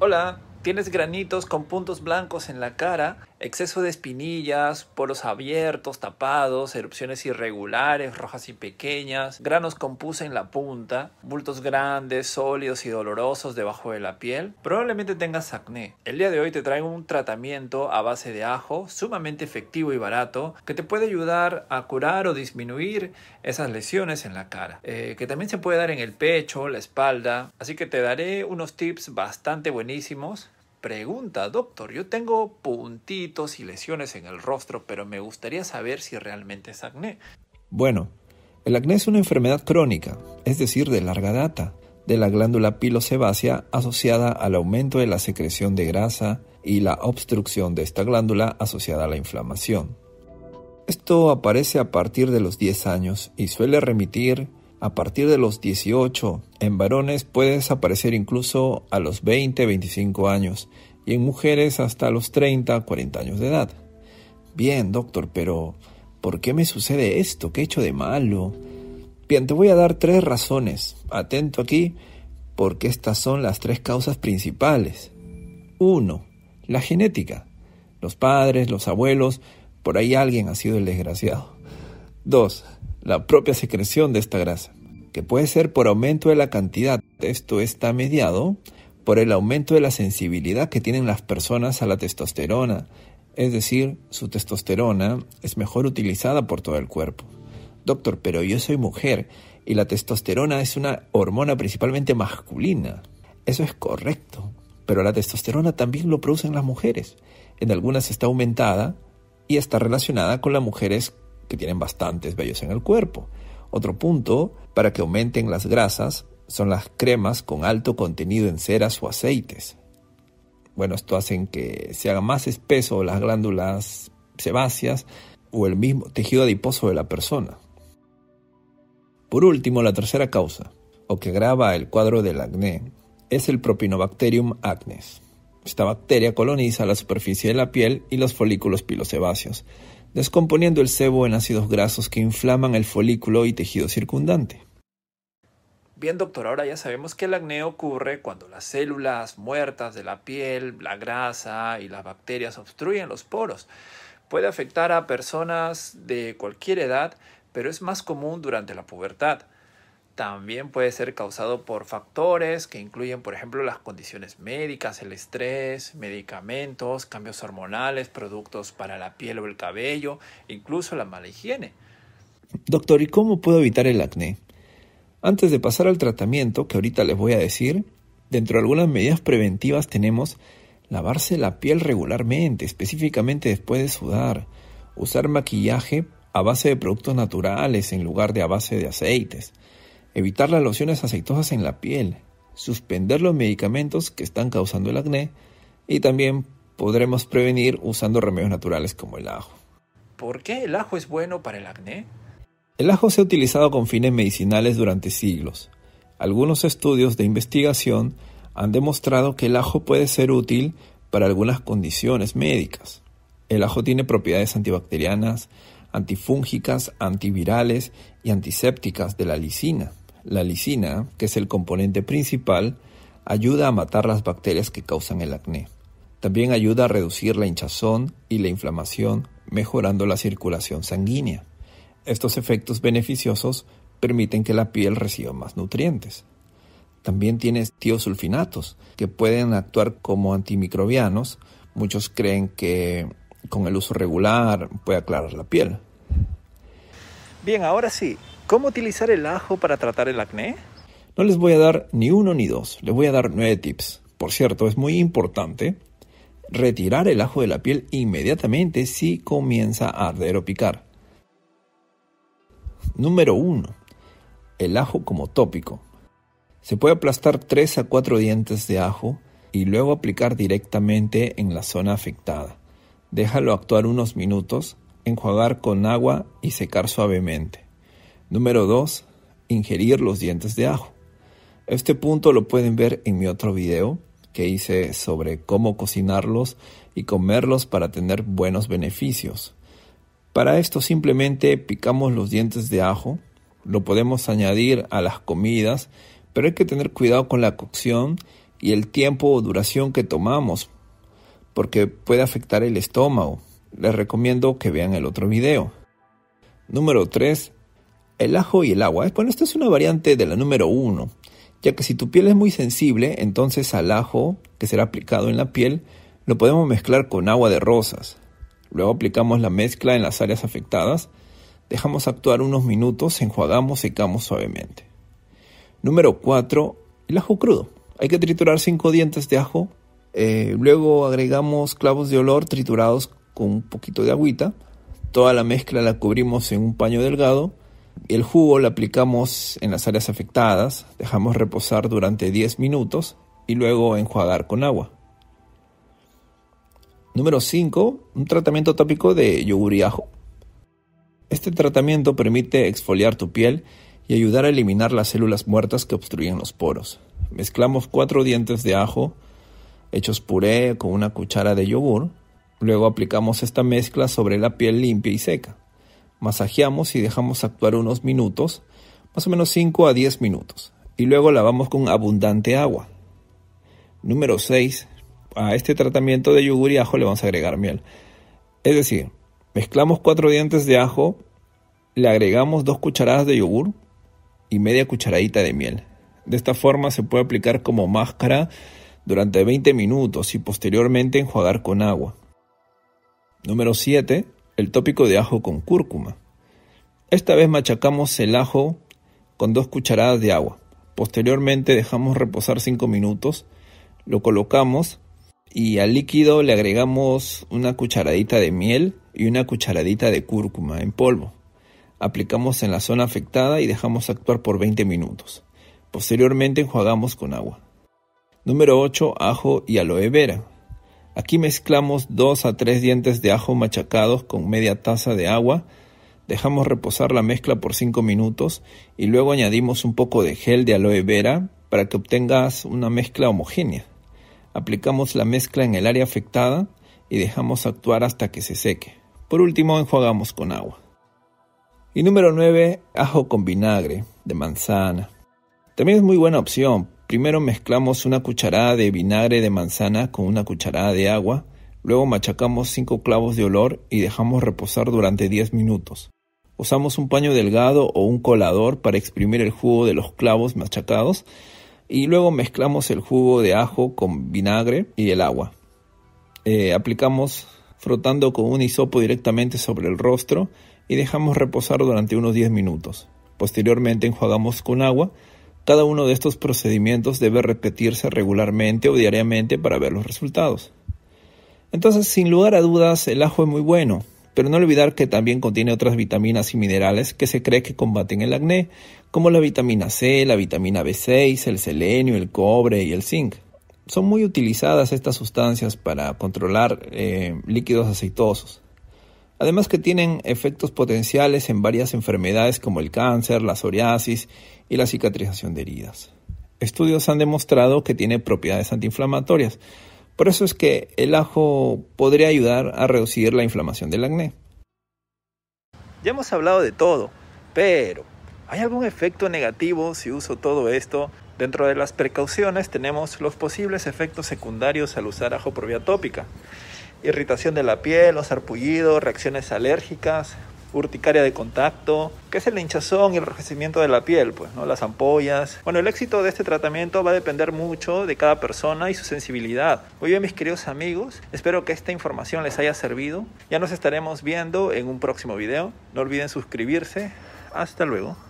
Hola, tienes granitos con puntos blancos en la cara Exceso de espinillas, poros abiertos, tapados, erupciones irregulares, rojas y pequeñas, granos con pus en la punta, bultos grandes, sólidos y dolorosos debajo de la piel. Probablemente tengas acné. El día de hoy te traigo un tratamiento a base de ajo, sumamente efectivo y barato, que te puede ayudar a curar o disminuir esas lesiones en la cara, eh, que también se puede dar en el pecho, la espalda. Así que te daré unos tips bastante buenísimos Pregunta, doctor, yo tengo puntitos y lesiones en el rostro, pero me gustaría saber si realmente es acné. Bueno, el acné es una enfermedad crónica, es decir, de larga data, de la glándula pilosebácea asociada al aumento de la secreción de grasa y la obstrucción de esta glándula asociada a la inflamación. Esto aparece a partir de los 10 años y suele remitir a partir de los 18. En varones puede desaparecer incluso a los 20, 25 años y en mujeres hasta los 30, 40 años de edad. Bien, doctor, pero ¿por qué me sucede esto? ¿Qué he hecho de malo? Bien, te voy a dar tres razones. Atento aquí, porque estas son las tres causas principales. Uno, La genética. Los padres, los abuelos, por ahí alguien ha sido el desgraciado. 2. La propia secreción de esta grasa puede ser por aumento de la cantidad. Esto está mediado por el aumento de la sensibilidad que tienen las personas a la testosterona. Es decir, su testosterona es mejor utilizada por todo el cuerpo. Doctor, pero yo soy mujer y la testosterona es una hormona principalmente masculina. Eso es correcto, pero la testosterona también lo producen las mujeres. En algunas está aumentada y está relacionada con las mujeres que tienen bastantes vellos en el cuerpo. Otro punto para que aumenten las grasas son las cremas con alto contenido en ceras o aceites. Bueno, esto hace que se haga más espeso las glándulas sebáceas o el mismo tejido adiposo de la persona. Por último, la tercera causa, o que graba el cuadro del acné, es el Propinobacterium acnes. Esta bacteria coloniza la superficie de la piel y los folículos pilosebáceos descomponiendo el sebo en ácidos grasos que inflaman el folículo y tejido circundante. Bien, doctor, ahora ya sabemos que el acné ocurre cuando las células muertas de la piel, la grasa y las bacterias obstruyen los poros. Puede afectar a personas de cualquier edad, pero es más común durante la pubertad también puede ser causado por factores que incluyen, por ejemplo, las condiciones médicas, el estrés, medicamentos, cambios hormonales, productos para la piel o el cabello, incluso la mala higiene. Doctor, ¿y cómo puedo evitar el acné? Antes de pasar al tratamiento, que ahorita les voy a decir, dentro de algunas medidas preventivas tenemos lavarse la piel regularmente, específicamente después de sudar, usar maquillaje a base de productos naturales en lugar de a base de aceites, evitar las lociones aceitosas en la piel, suspender los medicamentos que están causando el acné y también podremos prevenir usando remedios naturales como el ajo. ¿Por qué el ajo es bueno para el acné? El ajo se ha utilizado con fines medicinales durante siglos. Algunos estudios de investigación han demostrado que el ajo puede ser útil para algunas condiciones médicas. El ajo tiene propiedades antibacterianas, antifúngicas, antivirales y antisépticas de la lisina. La lisina, que es el componente principal, ayuda a matar las bacterias que causan el acné. También ayuda a reducir la hinchazón y la inflamación, mejorando la circulación sanguínea. Estos efectos beneficiosos permiten que la piel reciba más nutrientes. También tiene tiosulfinatos, que pueden actuar como antimicrobianos. Muchos creen que con el uso regular puede aclarar la piel. Bien, ahora sí, ¿Cómo utilizar el ajo para tratar el acné? No les voy a dar ni uno ni dos, les voy a dar nueve tips. Por cierto, es muy importante retirar el ajo de la piel inmediatamente si comienza a arder o picar. Número 1. El ajo como tópico. Se puede aplastar 3 a 4 dientes de ajo y luego aplicar directamente en la zona afectada. Déjalo actuar unos minutos, enjuagar con agua y secar suavemente. Número 2. Ingerir los dientes de ajo. Este punto lo pueden ver en mi otro video que hice sobre cómo cocinarlos y comerlos para tener buenos beneficios. Para esto simplemente picamos los dientes de ajo, lo podemos añadir a las comidas, pero hay que tener cuidado con la cocción y el tiempo o duración que tomamos, porque puede afectar el estómago. Les recomiendo que vean el otro video. Número 3. El ajo y el agua. Bueno, esta es una variante de la número uno, ya que si tu piel es muy sensible, entonces al ajo que será aplicado en la piel lo podemos mezclar con agua de rosas. Luego aplicamos la mezcla en las áreas afectadas, dejamos actuar unos minutos, enjuagamos, secamos suavemente. Número 4. El ajo crudo. Hay que triturar 5 dientes de ajo. Eh, luego agregamos clavos de olor triturados con un poquito de agüita. Toda la mezcla la cubrimos en un paño delgado el jugo lo aplicamos en las áreas afectadas, dejamos reposar durante 10 minutos y luego enjuagar con agua. Número 5. Un tratamiento tópico de yogur y ajo. Este tratamiento permite exfoliar tu piel y ayudar a eliminar las células muertas que obstruyen los poros. Mezclamos cuatro dientes de ajo hechos puré con una cuchara de yogur. Luego aplicamos esta mezcla sobre la piel limpia y seca masajeamos y dejamos actuar unos minutos, más o menos 5 a 10 minutos, y luego lavamos con abundante agua. Número 6. A este tratamiento de yogur y ajo le vamos a agregar miel. Es decir, mezclamos 4 dientes de ajo, le agregamos 2 cucharadas de yogur y media cucharadita de miel. De esta forma se puede aplicar como máscara durante 20 minutos y posteriormente enjuagar con agua. Número 7 el tópico de ajo con cúrcuma. Esta vez machacamos el ajo con dos cucharadas de agua. Posteriormente dejamos reposar 5 minutos, lo colocamos y al líquido le agregamos una cucharadita de miel y una cucharadita de cúrcuma en polvo. Aplicamos en la zona afectada y dejamos actuar por 20 minutos. Posteriormente enjuagamos con agua. Número 8. Ajo y aloe vera. Aquí mezclamos 2 a 3 dientes de ajo machacados con media taza de agua. Dejamos reposar la mezcla por 5 minutos y luego añadimos un poco de gel de aloe vera para que obtengas una mezcla homogénea. Aplicamos la mezcla en el área afectada y dejamos actuar hasta que se seque. Por último, enjuagamos con agua. Y número 9, ajo con vinagre de manzana. También es muy buena opción Primero mezclamos una cucharada de vinagre de manzana con una cucharada de agua, luego machacamos cinco clavos de olor y dejamos reposar durante 10 minutos. Usamos un paño delgado o un colador para exprimir el jugo de los clavos machacados y luego mezclamos el jugo de ajo con vinagre y el agua. Eh, aplicamos frotando con un hisopo directamente sobre el rostro y dejamos reposar durante unos 10 minutos. Posteriormente enjuagamos con agua cada uno de estos procedimientos debe repetirse regularmente o diariamente para ver los resultados. Entonces, sin lugar a dudas, el ajo es muy bueno, pero no olvidar que también contiene otras vitaminas y minerales que se cree que combaten el acné, como la vitamina C, la vitamina B6, el selenio, el cobre y el zinc. Son muy utilizadas estas sustancias para controlar eh, líquidos aceitosos. Además que tienen efectos potenciales en varias enfermedades como el cáncer, la psoriasis y la cicatrización de heridas. Estudios han demostrado que tiene propiedades antiinflamatorias. Por eso es que el ajo podría ayudar a reducir la inflamación del acné. Ya hemos hablado de todo, pero ¿hay algún efecto negativo si uso todo esto? Dentro de las precauciones tenemos los posibles efectos secundarios al usar ajo por vía tópica irritación de la piel los arpullidos, reacciones alérgicas, urticaria de contacto, que es el hinchazón y el enrojecimiento de la piel, pues, Las ampollas. Bueno, el éxito de este tratamiento va a depender mucho de cada persona y su sensibilidad. Muy bien, mis queridos amigos, espero que esta información les haya servido. Ya nos estaremos viendo en un próximo video. No olviden suscribirse. Hasta luego.